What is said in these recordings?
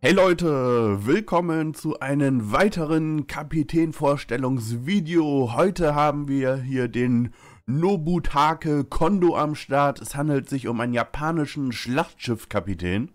Hey Leute, willkommen zu einem weiteren Kapitänvorstellungsvideo. Heute haben wir hier den Nobutake Kondo am Start. Es handelt sich um einen japanischen Schlachtschiffkapitän.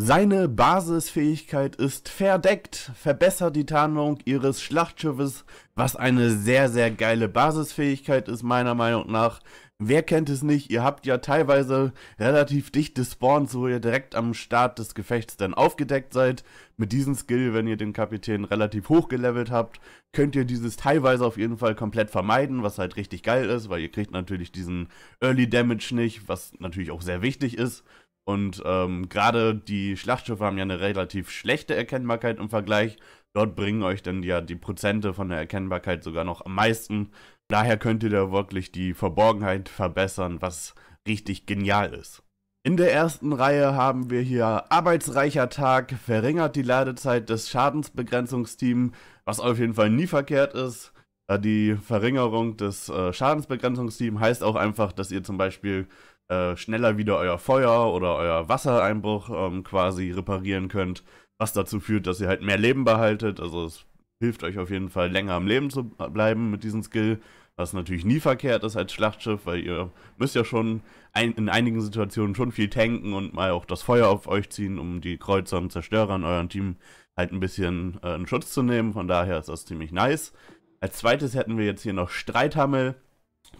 Seine Basisfähigkeit ist verdeckt, verbessert die Tarnung ihres Schlachtschiffes, was eine sehr, sehr geile Basisfähigkeit ist, meiner Meinung nach. Wer kennt es nicht? Ihr habt ja teilweise relativ dichte Spawns, wo ihr direkt am Start des Gefechts dann aufgedeckt seid. Mit diesem Skill, wenn ihr den Kapitän relativ hoch gelevelt habt, könnt ihr dieses teilweise auf jeden Fall komplett vermeiden, was halt richtig geil ist, weil ihr kriegt natürlich diesen Early Damage nicht, was natürlich auch sehr wichtig ist. Und ähm, gerade die Schlachtschiffe haben ja eine relativ schlechte Erkennbarkeit im Vergleich. Dort bringen euch dann ja die Prozente von der Erkennbarkeit sogar noch am meisten. Daher könnt ihr da wirklich die Verborgenheit verbessern, was richtig genial ist. In der ersten Reihe haben wir hier Arbeitsreicher Tag, verringert die Ladezeit des Schadensbegrenzungsteams, was auf jeden Fall nie verkehrt ist. Äh, die Verringerung des äh, Schadensbegrenzungsteams heißt auch einfach, dass ihr zum Beispiel äh, schneller wieder euer Feuer oder euer Wassereinbruch ähm, quasi reparieren könnt, was dazu führt, dass ihr halt mehr Leben behaltet. Also es hilft euch auf jeden Fall länger am Leben zu bleiben mit diesem Skill, was natürlich nie verkehrt ist als Schlachtschiff, weil ihr müsst ja schon ein, in einigen Situationen schon viel tanken und mal auch das Feuer auf euch ziehen, um die Kreuzer und Zerstörer in eurem Team halt ein bisschen äh, in Schutz zu nehmen. Von daher ist das ziemlich nice. Als zweites hätten wir jetzt hier noch Streithammel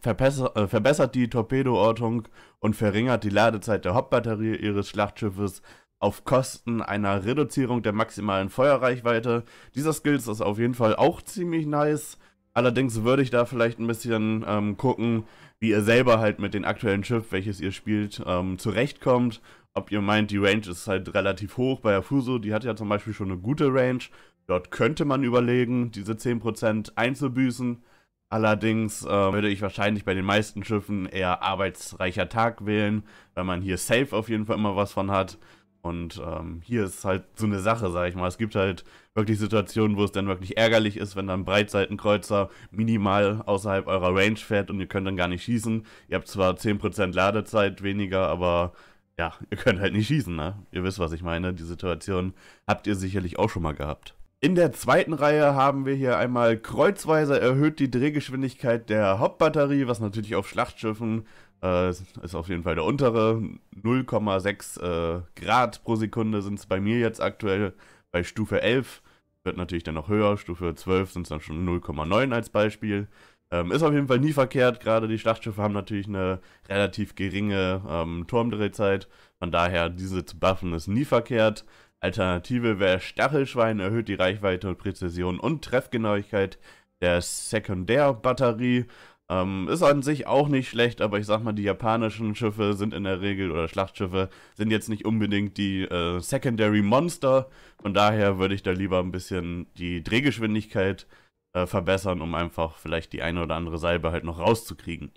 verbessert, äh, verbessert die Torpedoortung und verringert die Ladezeit der Hauptbatterie ihres Schlachtschiffes auf Kosten einer Reduzierung der maximalen Feuerreichweite. Dieser Skills ist auf jeden Fall auch ziemlich nice. Allerdings würde ich da vielleicht ein bisschen ähm, gucken, wie ihr selber halt mit dem aktuellen Schiff, welches ihr spielt, ähm, zurechtkommt. Ob ihr meint, die Range ist halt relativ hoch. Bei Afuso, die hat ja zum Beispiel schon eine gute Range. Dort könnte man überlegen, diese 10% einzubüßen. Allerdings äh, würde ich wahrscheinlich bei den meisten Schiffen eher arbeitsreicher Tag wählen, weil man hier safe auf jeden Fall immer was von hat. Und ähm, hier ist halt so eine Sache, sag ich mal. Es gibt halt wirklich Situationen, wo es dann wirklich ärgerlich ist, wenn dann Breitseitenkreuzer minimal außerhalb eurer Range fährt und ihr könnt dann gar nicht schießen. Ihr habt zwar 10% Ladezeit weniger, aber ja, ihr könnt halt nicht schießen, ne? Ihr wisst, was ich meine. Die Situation habt ihr sicherlich auch schon mal gehabt. In der zweiten Reihe haben wir hier einmal kreuzweise erhöht die Drehgeschwindigkeit der Hauptbatterie, was natürlich auf Schlachtschiffen äh, ist auf jeden Fall der untere. 0,6 äh, Grad pro Sekunde sind es bei mir jetzt aktuell. Bei Stufe 11 wird natürlich dann noch höher. Stufe 12 sind es dann schon 0,9 als Beispiel. Ähm, ist auf jeden Fall nie verkehrt. Gerade die Schlachtschiffe haben natürlich eine relativ geringe ähm, Turmdrehzeit. Von daher, diese zu buffen ist nie verkehrt. Alternative wäre Stachelschwein, erhöht die Reichweite und Präzision und Treffgenauigkeit der Sekundärbatterie. Ähm, ist an sich auch nicht schlecht, aber ich sag mal, die japanischen Schiffe sind in der Regel, oder Schlachtschiffe, sind jetzt nicht unbedingt die äh, Secondary Monster. Von daher würde ich da lieber ein bisschen die Drehgeschwindigkeit äh, verbessern, um einfach vielleicht die eine oder andere Salbe halt noch rauszukriegen.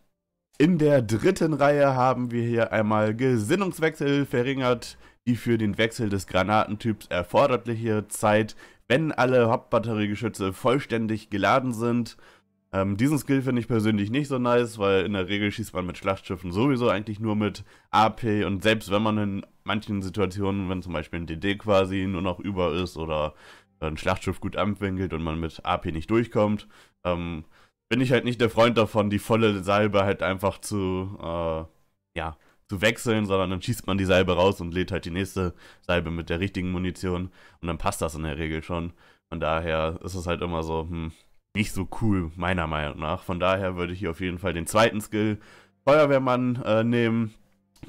In der dritten Reihe haben wir hier einmal Gesinnungswechsel verringert die für den Wechsel des Granatentyps erforderliche Zeit, wenn alle Hauptbatteriegeschütze vollständig geladen sind. Ähm, diesen Skill finde ich persönlich nicht so nice, weil in der Regel schießt man mit Schlachtschiffen sowieso eigentlich nur mit AP und selbst wenn man in manchen Situationen, wenn zum Beispiel ein DD quasi nur noch über ist oder ein Schlachtschiff gut anwinkelt und man mit AP nicht durchkommt, ähm, bin ich halt nicht der Freund davon, die volle Salbe halt einfach zu, äh, ja, zu wechseln, sondern dann schießt man die Salbe raus und lädt halt die nächste Salbe mit der richtigen Munition und dann passt das in der Regel schon. Von daher ist es halt immer so, hm, nicht so cool, meiner Meinung nach. Von daher würde ich hier auf jeden Fall den zweiten Skill Feuerwehrmann äh, nehmen.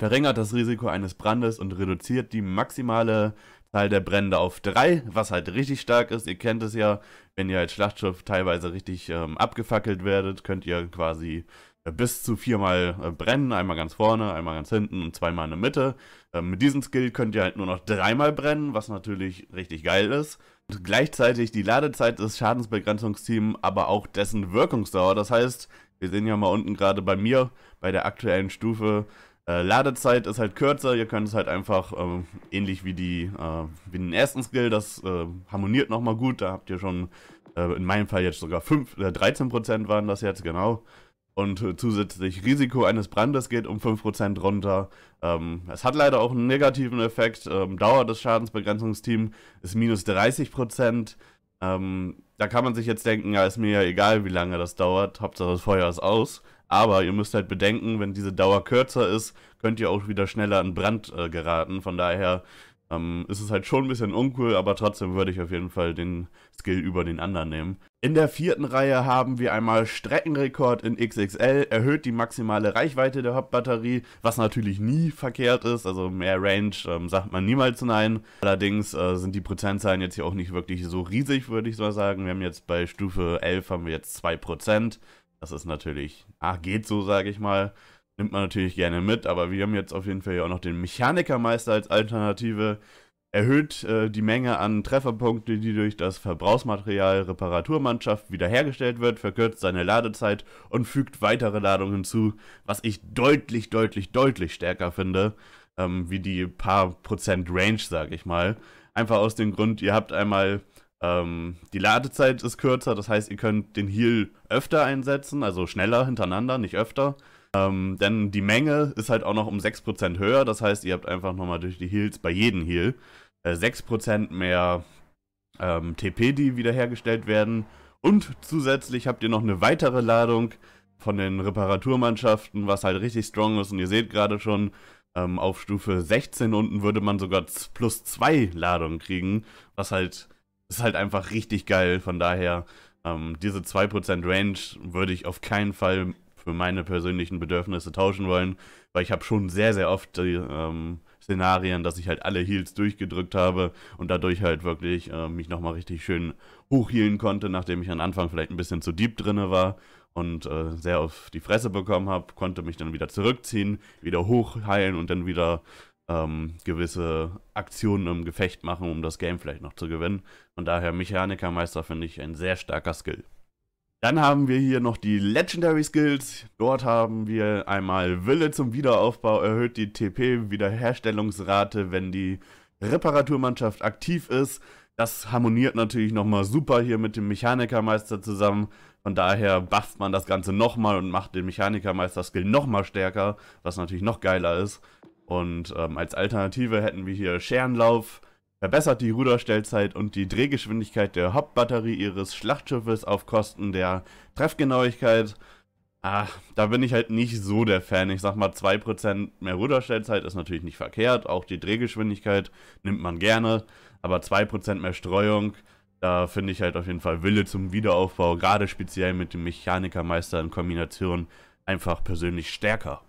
Verringert das Risiko eines Brandes und reduziert die maximale Zahl der Brände auf 3, was halt richtig stark ist. Ihr kennt es ja, wenn ihr als Schlachtschiff teilweise richtig ähm, abgefackelt werdet, könnt ihr quasi äh, bis zu viermal äh, brennen, einmal ganz vorne, einmal ganz hinten und zweimal in der Mitte. Ähm, mit diesem Skill könnt ihr halt nur noch dreimal brennen, was natürlich richtig geil ist. Und gleichzeitig die Ladezeit des Schadensbegrenzungsteams, aber auch dessen Wirkungsdauer. Das heißt, wir sehen ja mal unten gerade bei mir, bei der aktuellen Stufe, äh, Ladezeit ist halt kürzer, ihr könnt es halt einfach äh, ähnlich wie, die, äh, wie den ersten Skill, das harmoniert nochmal gut, da habt ihr schon, in meinem Fall jetzt sogar 5, äh, 13% waren das jetzt, genau, und äh, zusätzlich Risiko eines Brandes geht um 5% runter. Ähm, es hat leider auch einen negativen Effekt. Ähm, Dauer des Schadensbegrenzungsteams ist minus 30%. Ähm, da kann man sich jetzt denken, ja, ist mir ja egal, wie lange das dauert. Hauptsache das Feuer ist aus. Aber ihr müsst halt bedenken, wenn diese Dauer kürzer ist, könnt ihr auch wieder schneller in Brand äh, geraten. Von daher ähm, ist es halt schon ein bisschen uncool, aber trotzdem würde ich auf jeden Fall den Skill über den anderen nehmen. In der vierten Reihe haben wir einmal Streckenrekord in XXL, erhöht die maximale Reichweite der Hauptbatterie, was natürlich nie verkehrt ist, also mehr Range ähm, sagt man niemals nein. Allerdings äh, sind die Prozentzahlen jetzt hier auch nicht wirklich so riesig, würde ich so sagen. Wir haben jetzt bei Stufe 11 haben wir jetzt 2%. Das ist natürlich, ah, geht so, sage ich mal. Nimmt man natürlich gerne mit, aber wir haben jetzt auf jeden Fall ja auch noch den Mechanikermeister als Alternative erhöht äh, die Menge an Trefferpunkte, die durch das Verbrauchsmaterial Reparaturmannschaft wiederhergestellt wird, verkürzt seine Ladezeit und fügt weitere Ladungen hinzu, was ich deutlich, deutlich, deutlich stärker finde, ähm, wie die paar Prozent Range, sage ich mal. Einfach aus dem Grund, ihr habt einmal ähm, die Ladezeit ist kürzer, das heißt, ihr könnt den Heal öfter einsetzen, also schneller hintereinander, nicht öfter. Ähm, denn die Menge ist halt auch noch um 6% höher, das heißt, ihr habt einfach nochmal durch die Heals bei jedem Heal äh, 6% mehr ähm, TP, die wiederhergestellt werden. Und zusätzlich habt ihr noch eine weitere Ladung von den Reparaturmannschaften, was halt richtig strong ist. Und ihr seht gerade schon, ähm, auf Stufe 16 unten würde man sogar plus 2 Ladung kriegen, was halt ist halt einfach richtig geil. Von daher, ähm, diese 2% Range würde ich auf keinen Fall für meine persönlichen Bedürfnisse tauschen wollen, weil ich habe schon sehr, sehr oft die, ähm, Szenarien, dass ich halt alle Heals durchgedrückt habe und dadurch halt wirklich äh, mich nochmal richtig schön hochhealen konnte, nachdem ich am Anfang vielleicht ein bisschen zu deep drinne war und äh, sehr auf die Fresse bekommen habe, konnte mich dann wieder zurückziehen, wieder hochheilen und dann wieder ähm, gewisse Aktionen im Gefecht machen, um das Game vielleicht noch zu gewinnen. Von daher Mechanikermeister finde ich ein sehr starker Skill. Dann haben wir hier noch die Legendary Skills. Dort haben wir einmal Wille zum Wiederaufbau, erhöht die TP-Wiederherstellungsrate, wenn die Reparaturmannschaft aktiv ist. Das harmoniert natürlich nochmal super hier mit dem Mechanikermeister zusammen. Von daher bufft man das Ganze nochmal und macht den Mechanikermeister-Skill nochmal stärker, was natürlich noch geiler ist. Und ähm, als Alternative hätten wir hier Scherenlauf, verbessert die Ruderstellzeit und die Drehgeschwindigkeit der Hauptbatterie ihres Schlachtschiffes auf Kosten der Treffgenauigkeit. Ach, da bin ich halt nicht so der Fan. Ich sag mal, 2% mehr Ruderstellzeit ist natürlich nicht verkehrt. Auch die Drehgeschwindigkeit nimmt man gerne. Aber 2% mehr Streuung, da finde ich halt auf jeden Fall Wille zum Wiederaufbau, gerade speziell mit dem Mechanikermeister in Kombination, einfach persönlich stärker.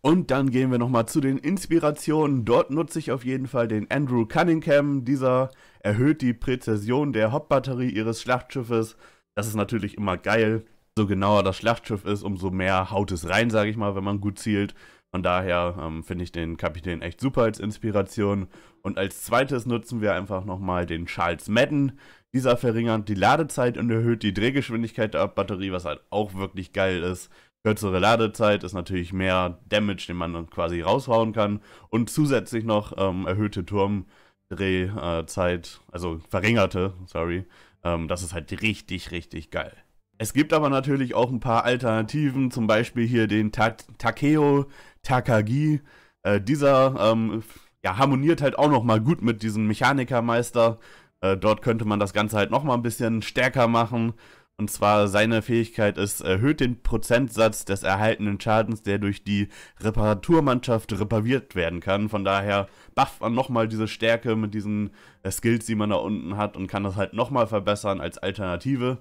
Und dann gehen wir nochmal zu den Inspirationen. Dort nutze ich auf jeden Fall den Andrew Cunningham. Dieser erhöht die Präzision der Hauptbatterie ihres Schlachtschiffes. Das ist natürlich immer geil. So genauer das Schlachtschiff ist, umso mehr haut es rein, sage ich mal, wenn man gut zielt. Von daher ähm, finde ich den Kapitän echt super als Inspiration. Und als zweites nutzen wir einfach nochmal den Charles Madden. Dieser verringert die Ladezeit und erhöht die Drehgeschwindigkeit der Batterie, was halt auch wirklich geil ist kürzere Ladezeit ist natürlich mehr Damage, den man quasi raushauen kann. Und zusätzlich noch ähm, erhöhte Turmdrehzeit, äh, also verringerte, sorry. Ähm, das ist halt richtig, richtig geil. Es gibt aber natürlich auch ein paar Alternativen, zum Beispiel hier den Ta Takeo Takagi. Äh, dieser ähm, ja, harmoniert halt auch nochmal gut mit diesem Mechanikermeister. Äh, dort könnte man das Ganze halt nochmal ein bisschen stärker machen. Und zwar seine Fähigkeit ist, erhöht den Prozentsatz des erhaltenen Schadens, der durch die Reparaturmannschaft repariert werden kann. Von daher bufft man nochmal diese Stärke mit diesen äh, Skills, die man da unten hat und kann das halt nochmal verbessern als Alternative.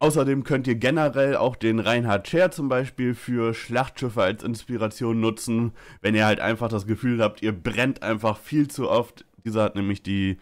Außerdem könnt ihr generell auch den Reinhard Scher zum Beispiel für Schlachtschiffe als Inspiration nutzen, wenn ihr halt einfach das Gefühl habt, ihr brennt einfach viel zu oft. Dieser hat nämlich die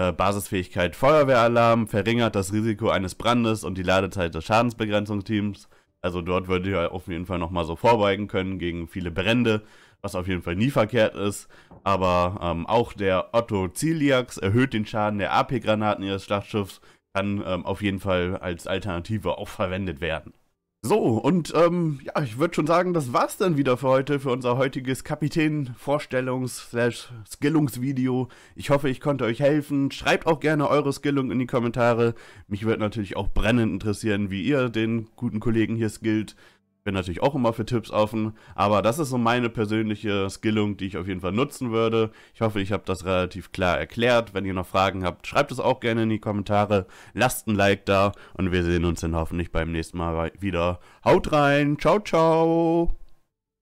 äh, Basisfähigkeit Feuerwehralarm verringert das Risiko eines Brandes und die Ladezeit des Schadensbegrenzungsteams. Also dort würde ich auf jeden Fall nochmal so vorbeugen können gegen viele Brände, was auf jeden Fall nie verkehrt ist. Aber ähm, auch der Otto Ziliax erhöht den Schaden der AP-Granaten ihres Schlachtschiffs, kann ähm, auf jeden Fall als Alternative auch verwendet werden. So, und ähm, ja, ich würde schon sagen, das war's dann wieder für heute, für unser heutiges Kapitän-Vorstellungs-Skillungsvideo. Ich hoffe, ich konnte euch helfen. Schreibt auch gerne eure Skillung in die Kommentare. Mich würde natürlich auch brennend interessieren, wie ihr den guten Kollegen hier skillt. Bin natürlich auch immer für Tipps offen, aber das ist so meine persönliche Skillung, die ich auf jeden Fall nutzen würde. Ich hoffe, ich habe das relativ klar erklärt. Wenn ihr noch Fragen habt, schreibt es auch gerne in die Kommentare. Lasst ein Like da und wir sehen uns dann hoffentlich beim nächsten Mal wieder. Haut rein, ciao, ciao!